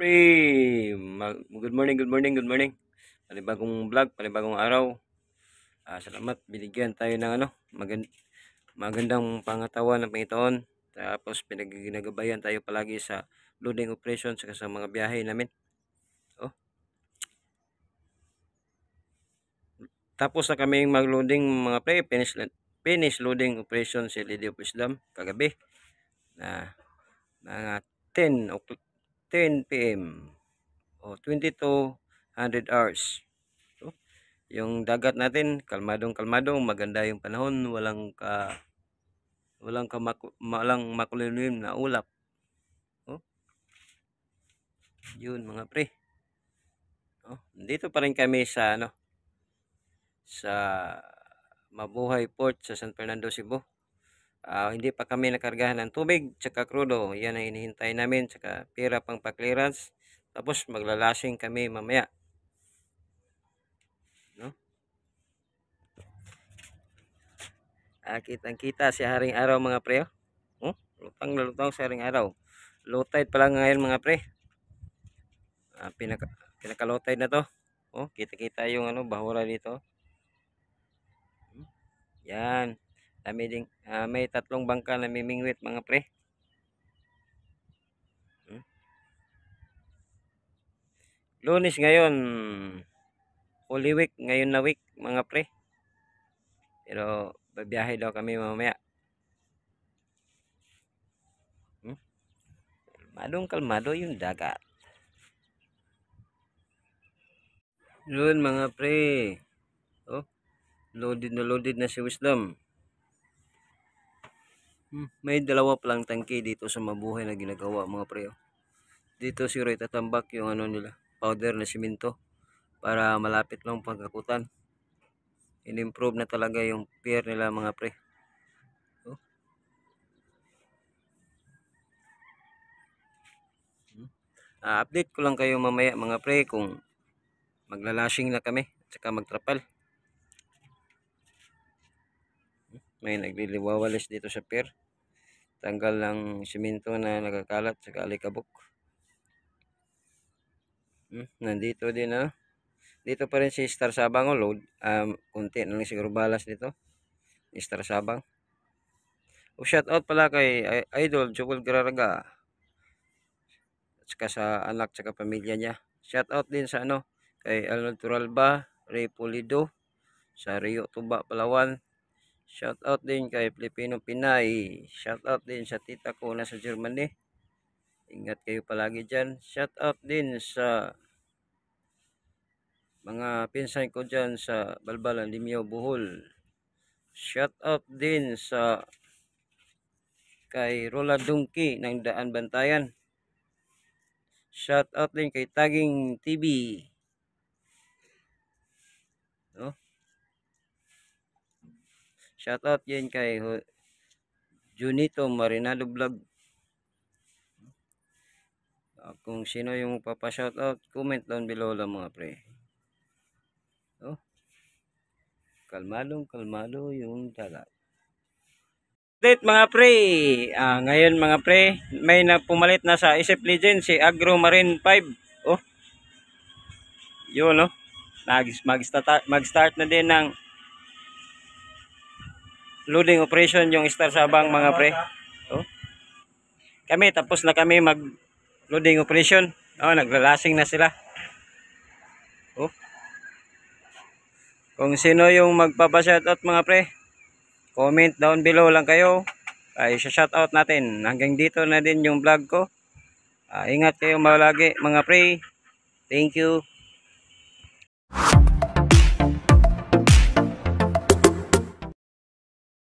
Prem. Good morning, good morning, good morning. Panibagong vlog, panibagong araw. Ah, salamat, binigyan tayo ng ano, magand magandang pangatawan ng Panginoon. Tapos pinagginagabayan tayo palagi sa loading operation saka sa mga biyahe namin. Oh. Tapos na kaming mag-loading mga pre, finish, finish loading operation sa Lady of Wisdom kagabi na mga 10 o'clock 10 p.m. O, 2200 hours. So, yung dagat natin, kalmadong-kalmadong, maganda yung panahon, walang ka walang ka maku, walang na ulap. Oh. yun mga pre. Oh, dito pa rin kami sa ano sa Mabuhay Port sa San Fernando, Cebu uh, hindi pa kami nakargahan ng tubig tsaka krudo yan ang inihintay namin tsaka pira pang pa clearance tapos maglalashing kami mamaya no ah, kitang kita si haring araw mga pre oh. Hmm? lutang lutang si haring araw low tide pala ngayon mga pre ah, pinaka, pinaka low tide na to oh, kita kita yung ano bahura dito hmm? yan Dami ah, ding, uh, may tatlong bangka na mimingwit mga pre. Hmm? Lunes ngayon. Holy week ngayon na week mga pre. Pero babiyahe daw kami mamaya. Hmm? Kalmadong kalmado yung dagat. Yun mga pre. Oh, loaded na loaded na si Wisdom. Hmm. May dalawa palang tangke dito sa mabuhay na ginagawa mga preo. Oh. Dito si Roy tatambak yung ano nila, powder na simento para malapit lang pagkakutan. Inimprove na talaga yung pier nila mga pre. So. Oh. Hmm. Uh, update ko lang kayo mamaya mga pre kung maglalashing na kami at saka magtrapal. may nagliliwawalis dito sa pier tanggal ng simento na nagkakalat sa kalikabok hmm, nandito din ah dito pa rin si Star Sabang o oh, load um, kunti na lang siguro balas dito Star Sabang o oh, shout out pala kay Idol Joel Graraga at sa anak saka pamilya niya shout out din sa ano kay Arnold Turalba Ray Polido sa Rio Tuba Palawan Shout out din kay Filipino Pinay. Shout out din sa tita ko na sa Germany. Ingat kayo palagi dyan. Shout out din sa mga pinsan ko dyan sa Balbalan, Limyo, Bohol. Shout out din sa kay Rola Dungki ng Daan Bantayan. Shout out din kay Taging TV. Shoutout yan kay Junito Marinalo Vlog. Ah, kung sino yung papa-shoutout, comment down below lang mga pre. Oh. Kalmalong kalmalo yung dalag. Update mga pre. Ah, ngayon mga pre, may na na sa Isip Legend si Agro Marine 5. Oh. Yun oh. Mag-start mag, mag na din ng loading operation yung Star Sabang mga pre. So, oh. kami tapos na kami mag loading operation. Oh, naglalasing na sila. Oh. Kung sino yung magpapa-shoutout mga pre, comment down below lang kayo. Ay shoutout natin. Hanggang dito na din yung vlog ko. Uh, ingat kayo malagi mga pre. Thank you.